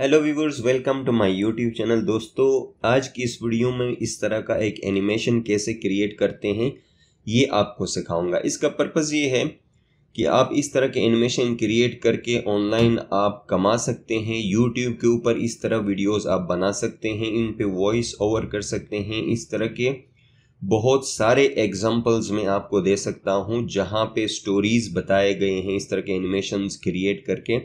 hello viewers welcome to my YouTube channel दोस्तों आज की इस वीडियो में इस तरह का एक एनिमेशन कैसे क्रिएट करते हैं ये आपको सिखाऊंगा इसका पर्पज़ ये है कि आप इस तरह के एनिमेशन क्रिएट करके ऑनलाइन आप कमा सकते हैं यूट्यूब के ऊपर इस तरह वीडियोस आप बना सकते हैं इन पे वॉइस ओवर कर सकते हैं इस तरह के बहुत सारे एग्ज़ाम्पल्स मैं आपको दे सकता हूँ जहाँ पे स्टोरीज़ बताए गए हैं इस तरह के एनिमेशन क्रिएट करके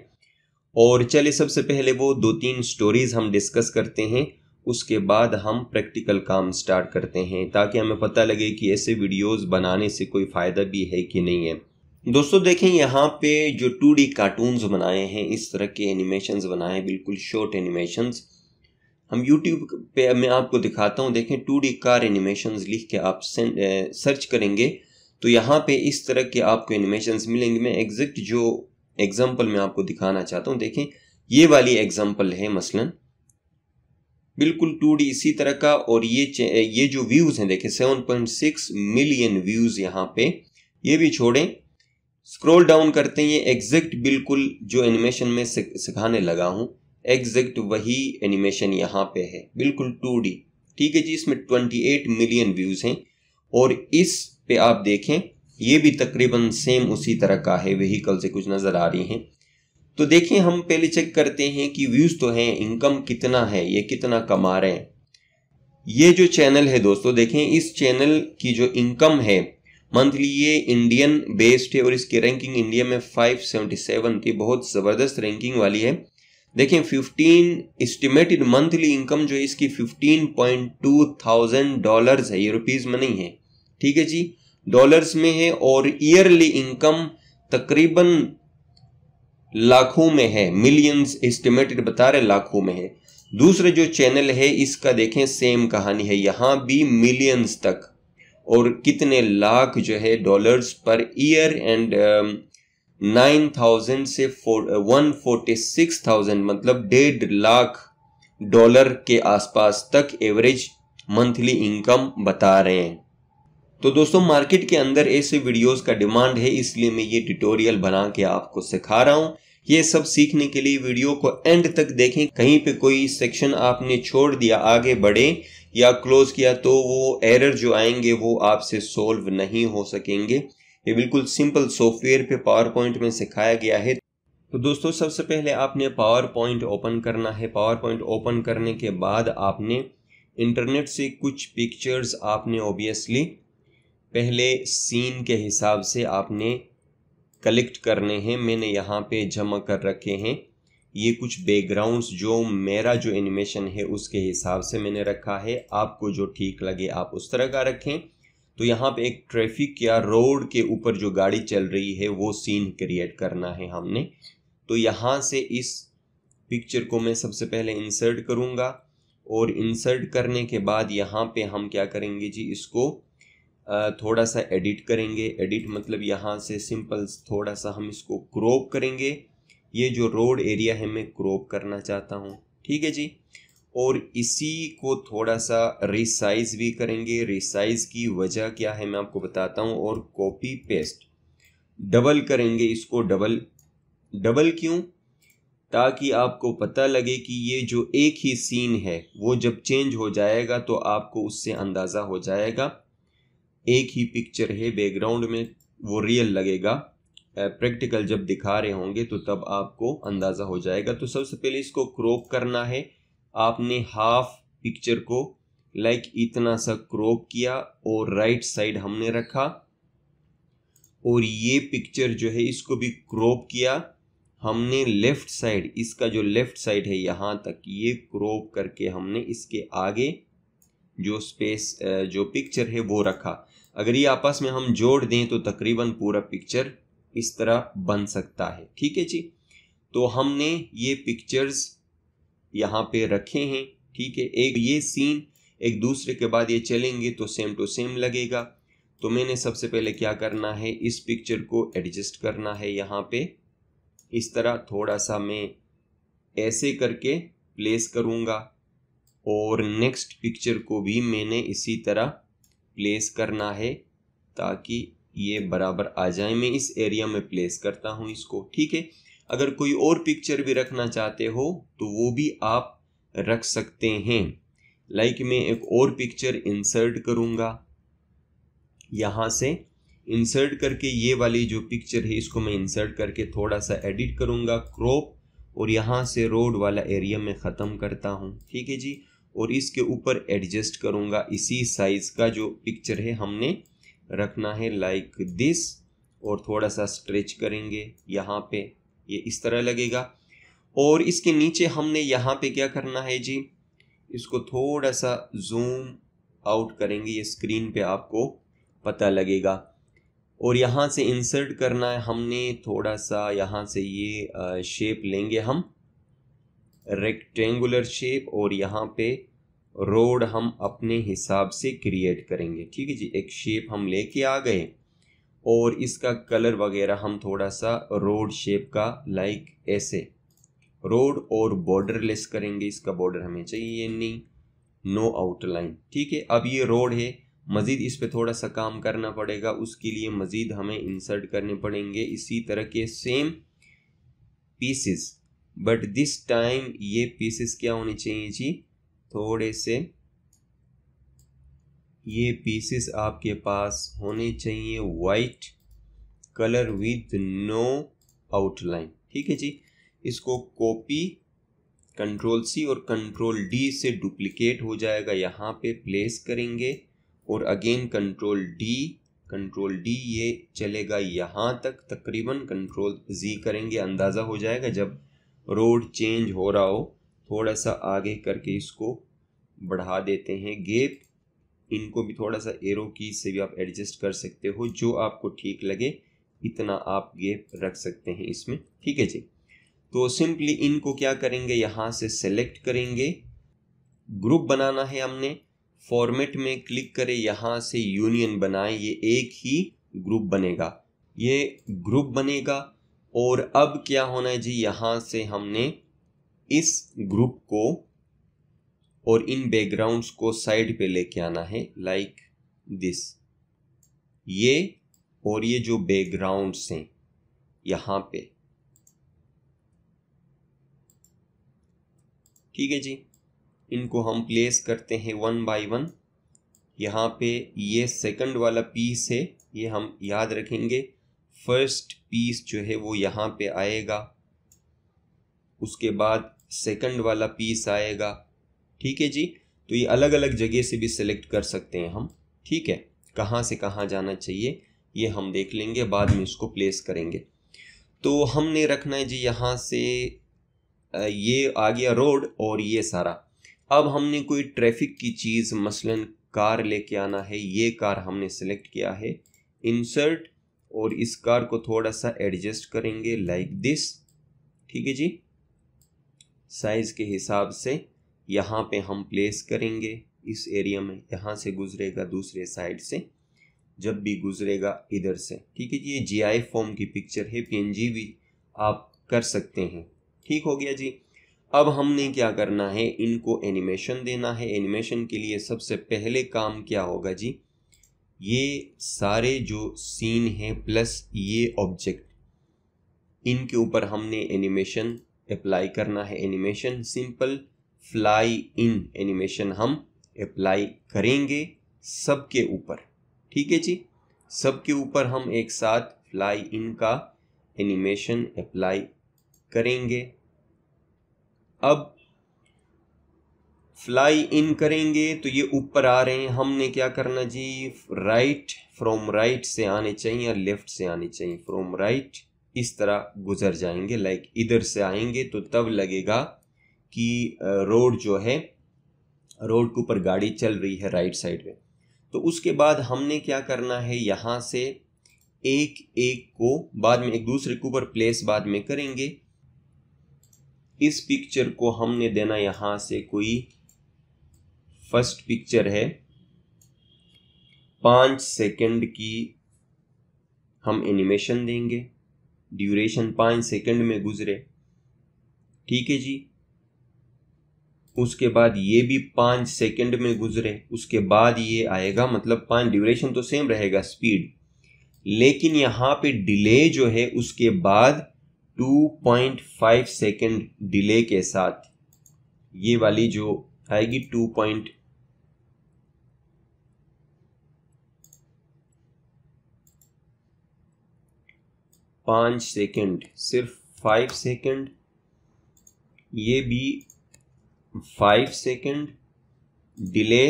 और चलिए सबसे पहले वो दो तीन स्टोरीज़ हम डिस्कस करते हैं उसके बाद हम प्रैक्टिकल काम स्टार्ट करते हैं ताकि हमें पता लगे कि ऐसे वीडियोस बनाने से कोई फ़ायदा भी है कि नहीं है दोस्तों देखें यहाँ पे जो टू डी कार्टून्स बनाए हैं इस तरह के एनिमेशंस बनाए हैं बिल्कुल शॉर्ट एनिमेशंस हम यूट्यूब पे मैं आपको दिखाता हूँ देखें टू डी कार एनिमेशंस लिख के आप सर्च करेंगे तो यहाँ पे इस तरह के आपको एनिमेशंस मिलेंगे मैं एग्जैक्ट जो एग्जाम्पल मैं आपको दिखाना चाहता हूं देखें ये वाली एग्जाम्पल है मसलन बिल्कुल टू इसी तरह का और ये ये जो व्यूज़ हैं देखें 7.6 मिलियन व्यूज़ यहां पे ये भी छोड़ें स्क्रॉल डाउन करते हैं ये एग्जैक्ट बिल्कुल जो एनिमेशन में सिखाने लगा हूं एग्जैक्ट वही एनिमेशन यहां पे है बिल्कुल टू ठीक है जी इसमें 28 मिलियन व्यूज़ हैं और इस पे आप देखें ये भी तकरीबन सेम उसी तरह का है व्हीकल से कुछ नज़र आ रही हैं तो देखिए हम पहले चेक करते हैं कि व्यूज़ तो हैं इनकम कितना है ये कितना कमा रहे हैं ये जो चैनल है दोस्तों देखें इस चैनल की जो इनकम है मंथली ये इंडियन बेस्ड है और इसकी रैंकिंग इंडिया में 577 थी बहुत ज़बरदस्त रैंकिंग वाली है देखें 15 एस्टिमेटेड मंथली इनकम जो है इसकी 15.2 थाउजेंड डॉलर्स है ये रुपीज़ में नहीं है ठीक है जी डॉलर्स में है और ईयरली इनकम तकरीबन लाखों में है मिलियंस एस्टिमेटेड बता रहे लाखों में है दूसरे जो चैनल है इसका देखें सेम कहानी है यहां भी मिलियंस तक और कितने लाख जो है dollars per year and nine thousand से वन फोर्टी सिक्स थाउजेंड मतलब डेढ़ लाख डॉलर के आसपास तक एवरेज मंथली इनकम बता रहे हैं तो दोस्तों मार्केट के अंदर ऐसे वीडियोस का डिमांड है इसलिए मैं ये ट्यूटोरियल बना के आपको सिखा रहा हूँ ये सब सीखने के लिए वीडियो को एंड तक देखें कहीं पे कोई सेक्शन आपने छोड़ दिया आगे बढ़े या क्लोज किया तो वो एरर जो आएंगे वो आपसे सोल्व नहीं हो सकेंगे ये बिल्कुल सिंपल सॉफ्टवेयर पे पावर पॉइंट में सिखाया गया है तो दोस्तों सबसे पहले आपने पावर पॉइंट ओपन करना है पावर पॉइंट ओपन करने के बाद आपने इंटरनेट से कुछ पिक्चर्स आपने ओबियसली पहले सीन के हिसाब से आपने कलेक्ट करने हैं मैंने यहाँ पे जमा कर रखे हैं ये कुछ बैकग्राउंड्स जो मेरा जो एनिमेशन है उसके हिसाब से मैंने रखा है आपको जो ठीक लगे आप उस तरह का रखें तो यहाँ पे एक ट्रैफिक या रोड के ऊपर जो गाड़ी चल रही है वो सीन क्रिएट करना है हमने तो यहाँ से इस पिक्चर को मैं सबसे पहले इंसर्ट करूँगा और इंसर्ट करने के बाद यहाँ पे हम क्या करेंगे जी इसको थोड़ा सा एडिट करेंगे एडिट मतलब यहाँ से सिंपल थोड़ा सा हम इसको क्रॉप करेंगे ये जो रोड एरिया है मैं क्रॉप करना चाहता हूँ ठीक है जी और इसी को थोड़ा सा रिसाइज भी करेंगे रिसाइज की वजह क्या है मैं आपको बताता हूँ और कॉपी पेस्ट डबल करेंगे इसको डबल डबल क्यों ताकि आपको पता लगे कि ये जो एक ही सीन है वो जब चेंज हो जाएगा तो आपको उससे अंदाज़ा हो जाएगा एक ही पिक्चर है बैकग्राउंड में वो रियल लगेगा प्रैक्टिकल जब दिखा रहे होंगे तो तब आपको अंदाज़ा हो जाएगा तो सबसे पहले इसको क्रॉप करना है आपने हाफ पिक्चर को लाइक इतना सा क्रॉप किया और राइट साइड हमने रखा और ये पिक्चर जो है इसको भी क्रॉप किया हमने लेफ्ट साइड इसका जो लेफ्ट साइड है यहाँ तक ये क्रॉप करके हमने इसके आगे जो स्पेस जो पिक्चर है वो रखा अगर ये आपस में हम जोड़ दें तो तकरीबन पूरा पिक्चर इस तरह बन सकता है ठीक है जी तो हमने ये पिक्चर्स यहाँ पे रखे हैं ठीक है एक ये सीन एक दूसरे के बाद ये चलेंगे तो सेम टू सेम लगेगा तो मैंने सबसे पहले क्या करना है इस पिक्चर को एडजस्ट करना है यहाँ पे इस तरह थोड़ा सा मैं ऐसे करके प्लेस करूँगा और नेक्स्ट पिक्चर को भी मैंने इसी तरह प्लेस करना है ताकि ये बराबर आ जाए मैं इस एरिया में प्लेस करता हूँ इसको ठीक है अगर कोई और पिक्चर भी रखना चाहते हो तो वो भी आप रख सकते हैं लाइक like मैं एक और पिक्चर इंसर्ट करूँगा यहाँ से इंसर्ट करके ये वाली जो पिक्चर है इसको मैं इंसर्ट करके थोड़ा सा एडिट करूँगा क्रॉप और यहाँ से रोड वाला एरिया में ख़त्म करता हूँ ठीक है जी और इसके ऊपर एडजस्ट करूँगा इसी साइज़ का जो पिक्चर है हमने रखना है लाइक like दिस और थोड़ा सा स्ट्रेच करेंगे यहाँ पे ये इस तरह लगेगा और इसके नीचे हमने यहाँ पे क्या करना है जी इसको थोड़ा सा जूम आउट करेंगे ये स्क्रीन पे आपको पता लगेगा और यहाँ से इंसर्ट करना है हमने थोड़ा सा यहाँ से ये शेप लेंगे हम रेक्टेंगुलर शेप और यहाँ पे रोड हम अपने हिसाब से क्रिएट करेंगे ठीक है जी एक शेप हम लेके आ गए और इसका कलर वगैरह हम थोड़ा सा रोड शेप का लाइक ऐसे रोड और बॉर्डरलेस करेंगे इसका बॉर्डर हमें चाहिए नहीं नो आउटलाइन ठीक है अब ये रोड है मज़ीद इस पर थोड़ा सा काम करना पड़ेगा उसके लिए मज़ीद हमें इंसर्ट करने पड़ेंगे इसी तरह के same pieces but this time ये पीसेस क्या होने चाहिए जी थोड़े से ये पीसेस आपके पास होने चाहिए white colour with no outline ठीक है जी इसको कॉपी कंट्रोल सी और कंट्रोल डी से डुप्लीकेट हो जाएगा यहाँ पे प्लेस करेंगे और again control D control D ये चलेगा यहाँ तक तकरीबन कंट्रोल जी करेंगे अंदाज़ा हो जाएगा जब रोड चेंज हो रहा हो थोड़ा सा आगे करके इसको बढ़ा देते हैं गेप इनको भी थोड़ा सा एरो की से भी आप एडजस्ट कर सकते हो जो आपको ठीक लगे इतना आप गेप रख सकते हैं इसमें ठीक है जी तो सिंपली इनको क्या करेंगे यहाँ से सेलेक्ट करेंगे ग्रुप बनाना है हमने फॉर्मेट में क्लिक करें यहाँ से यूनियन बनाएं ये एक ही ग्रुप बनेगा ये ग्रुप बनेगा और अब क्या होना है जी यहाँ से हमने इस ग्रुप को और इन बैकग्राउंड्स को साइड पे लेके आना है लाइक like दिस ये और ये जो बैकग्राउंड्स हैं यहाँ पे ठीक है जी इनको हम प्लेस करते हैं वन बाय वन यहाँ पे ये सेकंड वाला पीस है ये हम याद रखेंगे फर्स्ट पीस जो है वो यहाँ पे आएगा उसके बाद सेकंड वाला पीस आएगा ठीक है जी तो ये अलग अलग जगह से भी सिलेक्ट कर सकते हैं हम ठीक है कहाँ से कहाँ जाना चाहिए ये हम देख लेंगे बाद में इसको प्लेस करेंगे तो हमने रखना है जी यहाँ से ये आ गया रोड और ये सारा अब हमने कोई ट्रैफिक की चीज़ मसलन कार लेके आना है ये कार हमने सेलेक्ट किया है इंसर्ट और इस कार को थोड़ा सा एडजस्ट करेंगे लाइक दिस ठीक है जी साइज़ के हिसाब से यहाँ पे हम प्लेस करेंगे इस एरिया में यहाँ से गुजरेगा दूसरे साइड से जब भी गुजरेगा इधर से ठीक है जी ये आई फॉर्म की पिक्चर है जी भी आप कर सकते हैं ठीक हो गया जी अब हमने क्या करना है इनको एनिमेशन देना है एनिमेशन के लिए सबसे पहले काम क्या होगा जी ये सारे जो सीन हैं प्लस ये ऑब्जेक्ट इनके ऊपर हमने एनिमेशन अप्लाई करना है animation simple fly in animation हम अप्लाई करेंगे सबके ऊपर ठीक है जी सबके ऊपर हम एक साथ फ्लाई इन का एनिमेशन अप्लाई करेंगे अब फ्लाई इन करेंगे तो ये ऊपर आ रहे हैं हमने क्या करना जी राइट फ्रॉम राइट से आने चाहिए या लेफ्ट से आने चाहिए फ्रॉम राइट इस तरह गुजर जाएंगे लाइक इधर से आएंगे तो तब लगेगा कि रोड जो है रोड के ऊपर गाड़ी चल रही है राइट साइड में तो उसके बाद हमने क्या करना है यहाँ से एक एक को बाद में एक दूसरे के ऊपर प्लेस बाद में करेंगे इस पिक्चर को हमने देना यहाँ से कोई फर्स्ट पिक्चर है पांच सेकंड की हम एनिमेशन देंगे ड्यूरेशन पांच सेकंड में गुजरे ठीक है जी उसके बाद ये भी पांच सेकंड में गुजरे उसके बाद ये आएगा मतलब पांच ड्यूरेशन तो सेम रहेगा स्पीड लेकिन यहां पे डिले जो है उसके बाद 2.5 सेकंड डिले के साथ ये वाली जो आएगी 2.5 पाँच सेकंड सिर्फ फाइव सेकंड ये भी five second delay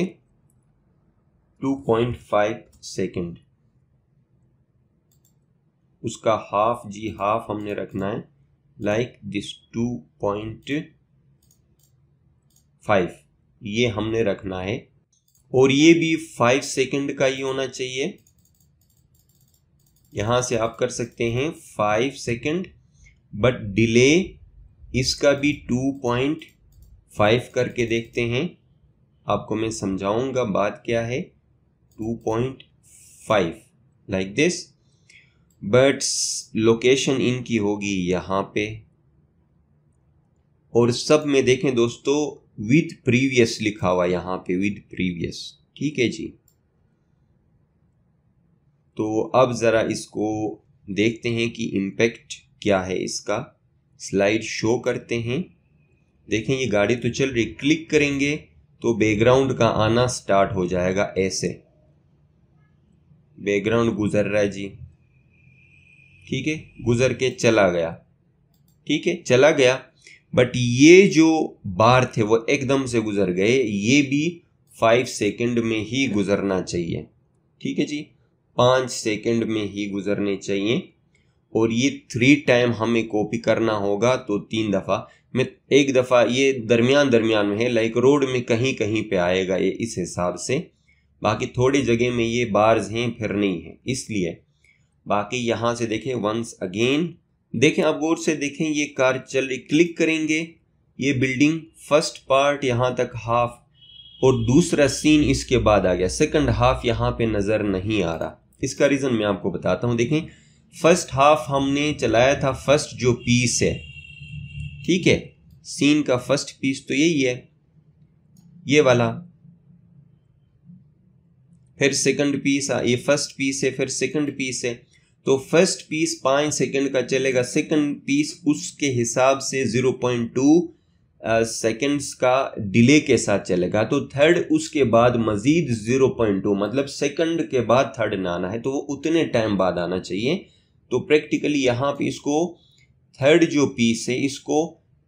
two point five second उसका हाफ जी हाफ हमने रखना है like this two point five ये हमने रखना है और ये भी फाइव सेकेंड का ही होना चाहिए यहाँ से आप कर सकते हैं फाइव सेकेंड बट डिले इसका भी टू पॉइंट फाइव करके देखते हैं आपको मैं समझाऊंगा बात क्या है two point five like this but location इनकी होगी यहाँ पे और सब में देखें दोस्तों विद प्रीवियस लिखा हुआ यहाँ पे विद प्रीवियस ठीक है जी तो अब ज़रा इसको देखते हैं कि इम्पेक्ट क्या है इसका स्लाइड शो करते हैं देखें ये गाड़ी तो चल रही क्लिक करेंगे तो बैकग्राउंड का आना स्टार्ट हो जाएगा ऐसे बैकग्राउंड गुजर रहा है जी ठीक है गुजर के चला गया ठीक है चला गया बट ये जो बार थे वो एकदम से गुजर गए ये भी फाइव सेकंड में ही गुजरना चाहिए ठीक है जी पाँच सेकंड में ही गुजरने चाहिए और ये थ्री टाइम हमें कॉपी करना होगा तो तीन दफ़ा मैं एक दफ़ा ये दरमियान दरमियान में है लाइक रोड में कहीं कहीं पे आएगा ये इस हिसाब से बाकी थोड़ी जगह में ये बार्स हैं फिर नहीं है इसलिए बाकी यहाँ से देखें वंस अगेन देखें आप गौर से देखें ये कार चल रही क्लिक करेंगे ये बिल्डिंग फर्स्ट पार्ट यहाँ तक हाफ और दूसरा सीन इसके बाद आ गया सेकंड हाफ यहाँ पे नज़र नहीं आ रहा इसका रीज़न मैं आपको बताता हूँ देखें फर्स्ट हाफ हमने चलाया था फर्स्ट जो पीस है ठीक है सीन का फर्स्ट पीस तो यही है ये वाला फिर सेकंड पीस ये फर्स्ट पीस है फिर सेकंड पीस है तो फर्स्ट पीस पाँच सेकंड का चलेगा सेकंड पीस उसके हिसाब से ज़ीरो पॉइंट टू सेकेंड्स का डिले के साथ चलेगा तो थर्ड उसके बाद मज़ीद ज़ीरो पॉइंट टू मतलब सेकंड के बाद थर्ड ना आना है तो वो उतने टाइम बाद आना चाहिए तो प्रैक्टिकली यहाँ पे इसको थर्ड जो पीस है इसको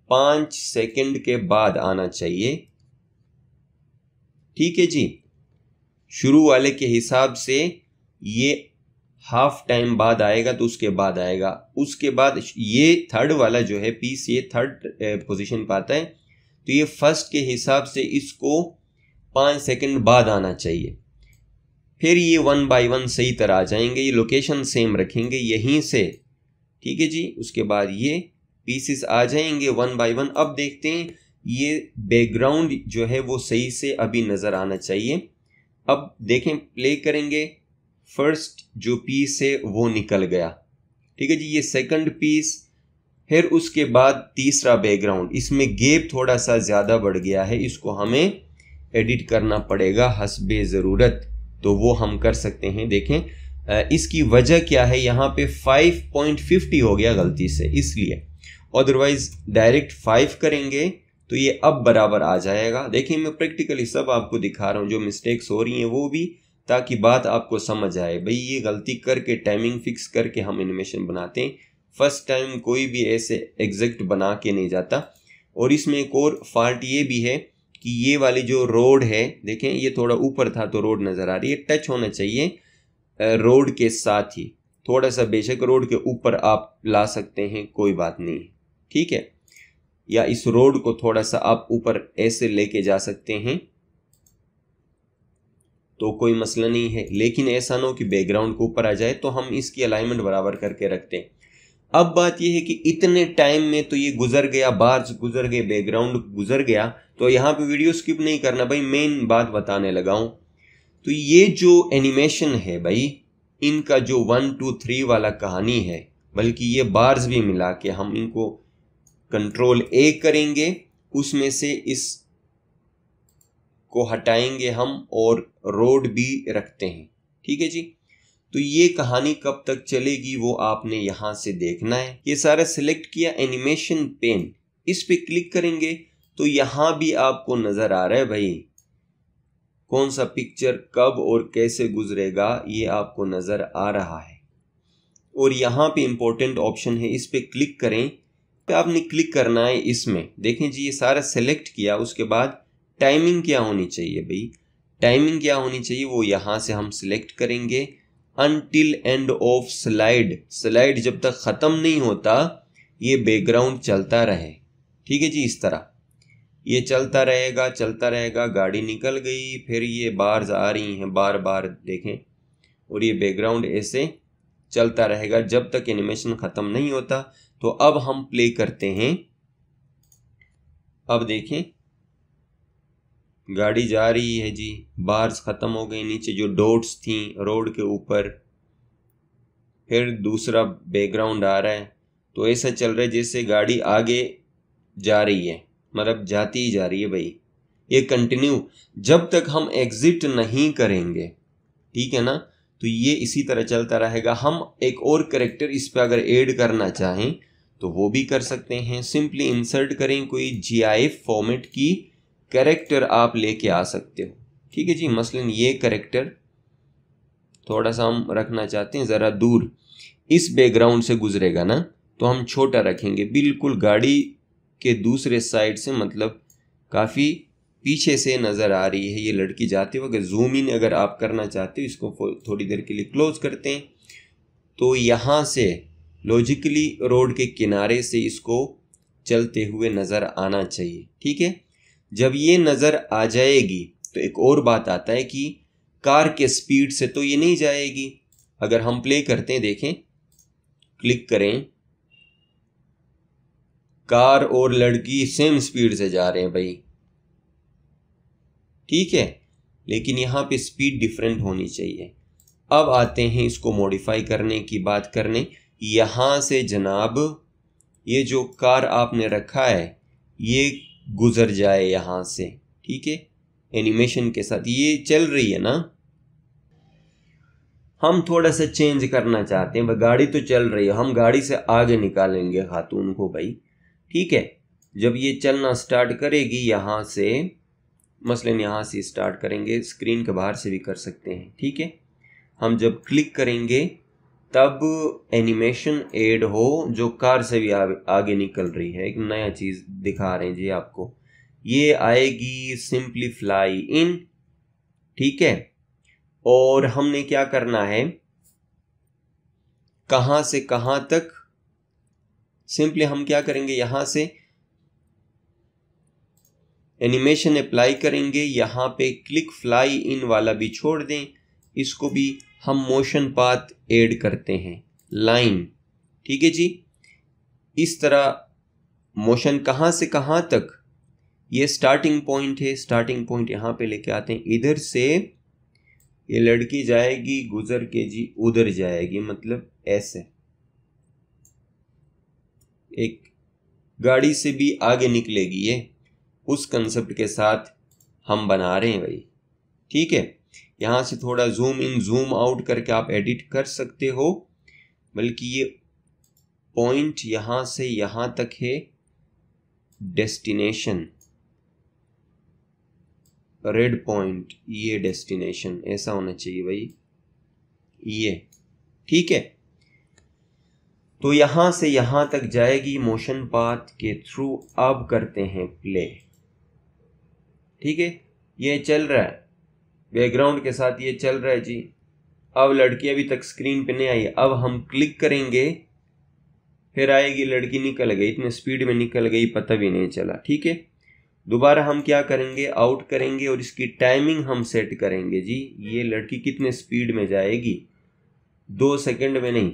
पाँच सेकेंड के बाद आना चाहिए ठीक है जी शुरू वाले के हिसाब से ये हाफ टाइम बाद आएगा तो उसके बाद आएगा उसके बाद ये थर्ड वाला जो है पीस ये थर्ड पोजीशन पाता है तो ये फर्स्ट के हिसाब से इसको पाँच सेकंड बाद आना चाहिए फिर ये वन बाय वन सही तरह आ जाएंगे ये लोकेशन सेम रखेंगे यहीं से ठीक है जी उसके बाद ये पीसेस आ जाएंगे वन बाय वन अब देखते हैं ये बैकग्राउंड जो है वो सही से अभी नज़र आना चाहिए अब देखें प्ले करेंगे फर्स्ट जो पीस है वो निकल गया ठीक है जी ये सेकंड पीस फिर उसके बाद तीसरा बैकग्राउंड इसमें गेप थोड़ा सा ज़्यादा बढ़ गया है इसको हमें एडिट करना पड़ेगा हसब ज़रूरत तो वो हम कर सकते हैं देखें इसकी वजह क्या है यहाँ पे 5.50 हो गया गलती से इसलिए अदरवाइज़ डायरेक्ट 5 करेंगे तो ये अब बराबर आ जाएगा देखिए मैं प्रैक्टिकली सब आपको दिखा रहा हूँ जो मिस्टेक्स हो रही हैं वो भी ताकि बात आपको समझ आए भाई ये गलती करके टाइमिंग फिक्स करके हम एनिमेशन बनाते हैं फर्स्ट टाइम कोई भी ऐसे एग्जैक्ट बना के नहीं जाता और इसमें एक और फॉल्ट ये भी है कि ये वाली जो रोड है देखें ये थोड़ा ऊपर था तो रोड नज़र आ रही है टच होना चाहिए रोड के साथ ही थोड़ा सा बेशक रोड के ऊपर आप ला सकते हैं कोई बात नहीं ठीक है या इस रोड को थोड़ा सा आप ऊपर ऐसे लेके जा सकते हैं तो कोई मसला नहीं है लेकिन ऐसा ना हो कि बैकग्राउंड के ऊपर आ जाए तो हम इसकी अलाइनमेंट बराबर करके रखते हैं अब बात यह है कि इतने टाइम में तो ये गुजर गया बार्स गुजर गए बैकग्राउंड गुजर गया तो यहाँ पे वीडियो स्किप नहीं करना भाई मेन बात बताने लगा हूँ तो ये जो एनिमेशन है भाई इनका जो वन टू थ्री वाला कहानी है बल्कि ये बार्स भी मिला के हम इनको कंट्रोल ए करेंगे उसमें से इस को हटाएंगे हम और रोड भी रखते हैं ठीक है जी तो ये कहानी कब तक चलेगी वो आपने यहाँ से देखना है ये सारा सिलेक्ट किया एनिमेशन पेन इस पे क्लिक करेंगे तो यहाँ भी आपको नज़र आ रहा है भाई कौन सा पिक्चर कब और कैसे गुजरेगा ये आपको नज़र आ रहा है और यहाँ पे इम्पोर्टेंट ऑप्शन है इस पर क्लिक करें तो आपने क्लिक करना है इसमें देखें जी ये सारा सेलेक्ट किया उसके बाद टाइमिंग क्या होनी चाहिए भाई टाइमिंग क्या होनी चाहिए वो यहाँ से हम सिलेक्ट करेंगे until end of slide slide जब तक ख़त्म नहीं होता ये बैकग्राउंड चलता रहे ठीक है जी इस तरह ये चलता रहेगा चलता रहेगा गाड़ी निकल गई फिर ये बार्स आ रही हैं बार बार देखें और ये बैकग्राउंड ऐसे चलता रहेगा जब तक एनिमेशन ख़त्म नहीं होता तो अब हम प्ले करते हैं अब देखें गाड़ी जा रही है जी बार्स ख़त्म हो गई नीचे जो डोट्स थी रोड के ऊपर फिर दूसरा बैकग्राउंड आ रहा है तो ऐसा चल रहा है जैसे गाड़ी आगे जा रही है मतलब जाती ही जा रही है भाई ये कंटिन्यू जब तक हम एग्ज़िट नहीं करेंगे ठीक है ना तो ये इसी तरह चलता रहेगा हम एक और करेक्टर इस पर अगर ऐड करना चाहें तो वो भी कर सकते हैं सिंपली इंसर्ट करें कोई जी फॉर्मेट की करेक्टर आप लेके आ सकते हो ठीक है जी मसलन ये करेक्टर थोड़ा सा हम रखना चाहते हैं ज़रा दूर इस बैकग्राउंड से गुजरेगा ना तो हम छोटा रखेंगे बिल्कुल गाड़ी के दूसरे साइड से मतलब काफ़ी पीछे से नज़र आ रही है ये लड़की जाते हुए अगर जूम इन अगर आप करना चाहते हो इसको थोड़ी देर के लिए क्लोज करते हैं तो यहाँ से लॉजिकली रोड के किनारे से इसको चलते हुए नज़र आना चाहिए ठीक है जब ये नज़र आ जाएगी तो एक और बात आता है कि कार के स्पीड से तो ये नहीं जाएगी अगर हम प्ले करते हैं देखें क्लिक करें कार और लड़की सेम स्पीड से जा रहे हैं भाई ठीक है लेकिन यहाँ पे स्पीड डिफरेंट होनी चाहिए अब आते हैं इसको मॉडिफाई करने की बात करने यहाँ से जनाब ये जो कार आपने रखा है ये गुज़र जाए यहाँ से ठीक है एनिमेशन के साथ ये चल रही है ना हम थोड़ा सा चेंज करना चाहते हैं भाई गाड़ी तो चल रही है हम गाड़ी से आगे निकालेंगे खातून को भाई ठीक है जब ये चलना स्टार्ट करेगी यहाँ से मसलन यहाँ से स्टार्ट करेंगे स्क्रीन के बाहर से भी कर सकते हैं ठीक है हम जब क्लिक करेंगे तब एनिमेशन एड हो जो कार से भी आ, आगे निकल रही है एक नया चीज़ दिखा रहे हैं जी आपको ये आएगी सिंपली फ्लाई इन ठीक है और हमने क्या करना है कहां से कहां तक सिंपली हम क्या करेंगे यहां से एनिमेशन अप्लाई करेंगे यहां पे क्लिक फ्लाई इन वाला भी छोड़ दें इसको भी हम मोशन पाथ ऐड करते हैं लाइन ठीक है जी इस तरह मोशन कहाँ से कहाँ तक ये स्टार्टिंग पॉइंट है स्टार्टिंग पॉइंट यहाँ पे लेके आते हैं इधर से ये लड़की जाएगी गुजर के जी उधर जाएगी मतलब ऐसे एक गाड़ी से भी आगे निकलेगी ये उस कंसेप्ट के साथ हम बना रहे हैं भाई ठीक है यहाँ से थोड़ा जूम इन जूम आउट करके आप एडिट कर सकते हो बल्कि ये पॉइंट यहाँ से यहाँ तक है डेस्टिनेशन रेड पॉइंट ये डेस्टिनेशन ऐसा होना चाहिए भाई ये ठीक है तो यहां से यहां तक जाएगी मोशन पाथ के थ्रू अब करते हैं प्ले ठीक है ये चल रहा है बैकग्राउंड के साथ ये चल रहा है जी अब लड़की अभी तक स्क्रीन पे नहीं आई अब हम क्लिक करेंगे फिर आएगी लड़की निकल गई इतने स्पीड में निकल गई पता भी नहीं चला ठीक है दोबारा हम क्या करेंगे आउट करेंगे और इसकी टाइमिंग हम सेट करेंगे जी ये लड़की कितने स्पीड में जाएगी दो सेकंड में नहीं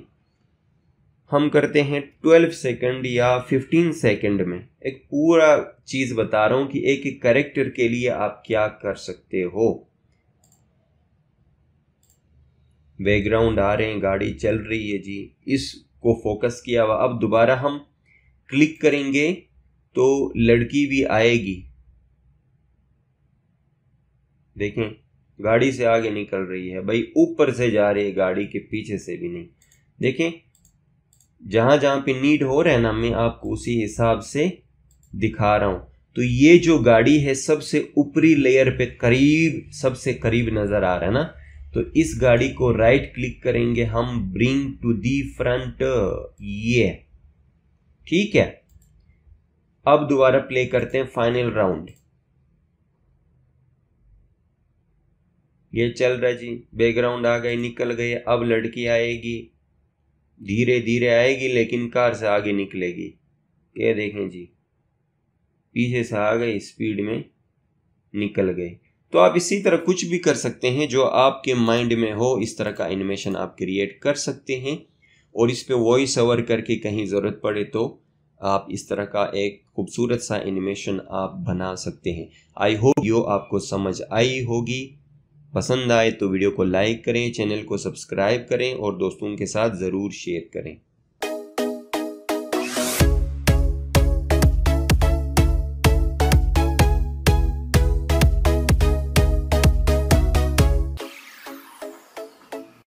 हम करते हैं ट्वेल्व सेकंड या फिफ्टीन सेकंड में एक पूरा चीज़ बता रहा हूँ कि एक एक करेक्टर के लिए आप क्या कर सकते हो बैकग्राउंड आ रहे हैं गाड़ी चल रही है जी इसको फोकस किया हुआ अब दोबारा हम क्लिक करेंगे तो लड़की भी आएगी देखें गाड़ी से आगे निकल रही है भाई ऊपर से जा रही है गाड़ी के पीछे से भी नहीं देखें जहां जहां पे नीड हो रहा है ना मैं आपको उसी हिसाब से दिखा रहा हूं तो ये जो गाड़ी है सबसे ऊपरी लेयर पे करीब सबसे करीब नज़र आ रहा है ना तो इस गाड़ी को राइट क्लिक करेंगे हम ब्रिंग टू दी फ्रंट ये ठीक है अब दोबारा प्ले करते हैं फाइनल राउंड ये चल रहा जी बैकग्राउंड आ गए निकल गए अब लड़की आएगी धीरे धीरे आएगी लेकिन कार से आगे निकलेगी ये देखें जी पीछे से आ गई स्पीड में निकल गई तो आप इसी तरह कुछ भी कर सकते हैं जो आपके माइंड में हो इस तरह का एनिमेशन आप क्रिएट कर सकते हैं और इस पर वॉइस ओवर करके कहीं ज़रूरत पड़े तो आप इस तरह का एक खूबसूरत सा एनिमेशन आप बना सकते हैं आई होप यो आपको समझ आई होगी पसंद आए तो वीडियो को लाइक करें चैनल को सब्सक्राइब करें और दोस्तों के साथ ज़रूर शेयर करें